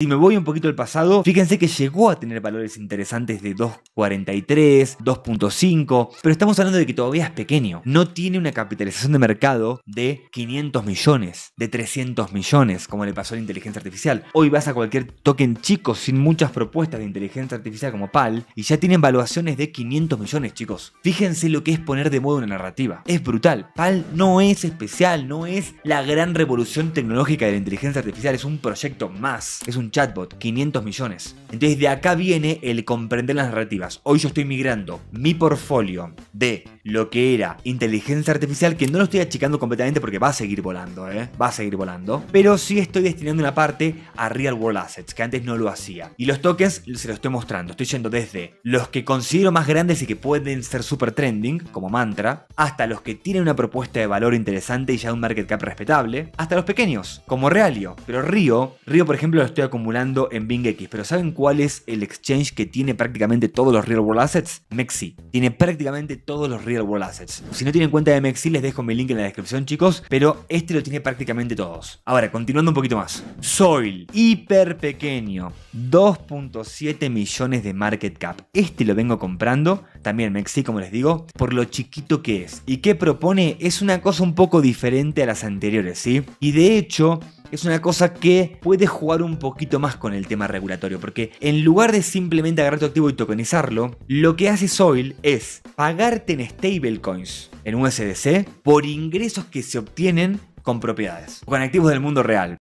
Si me voy un poquito al pasado, fíjense que llegó a tener valores interesantes de 2.43, 2.5, pero estamos hablando de que todavía es pequeño. No tiene una capitalización de mercado de 500 millones, de 300 millones, como le pasó a la inteligencia artificial. Hoy vas a cualquier token chico sin muchas propuestas de inteligencia artificial como PAL y ya tienen valuaciones de 500 millones, chicos. Fíjense lo que es poner de moda una narrativa. Es brutal. PAL no es especial, no es la gran revolución tecnológica de la inteligencia artificial, es un proyecto más. Es un chatbot, 500 millones. Entonces de acá viene el comprender las narrativas. Hoy yo estoy migrando mi portfolio de lo que era inteligencia artificial, que no lo estoy achicando completamente porque va a seguir volando, ¿eh? va a seguir volando, pero sí estoy destinando una parte a real world assets, que antes no lo hacía. Y los tokens se los estoy mostrando, estoy yendo desde los que considero más grandes y que pueden ser super trending, como mantra, hasta los que tienen una propuesta de valor interesante y ya un market cap respetable, hasta los pequeños, como Realio, pero Río, Río por ejemplo lo estoy acumulando en x pero ¿saben cuál es el exchange que tiene prácticamente todos los real world assets? Mexi, tiene prácticamente todos los real World Assets. Si no tienen cuenta de Mexi les dejo mi link en la descripción, chicos, pero este lo tiene prácticamente todos. Ahora, continuando un poquito más. Soil, hiper pequeño, 2.7 millones de market cap. Este lo vengo comprando, también Mexi, como les digo, por lo chiquito que es. ¿Y qué propone? Es una cosa un poco diferente a las anteriores, ¿sí? Y de hecho, es una cosa que puede jugar un poquito más con el tema regulatorio, porque en lugar de simplemente agarrar tu activo y tokenizarlo, lo que hace Soil es pagarte en stablecoins, en un USDC, por ingresos que se obtienen con propiedades, o con activos del mundo real.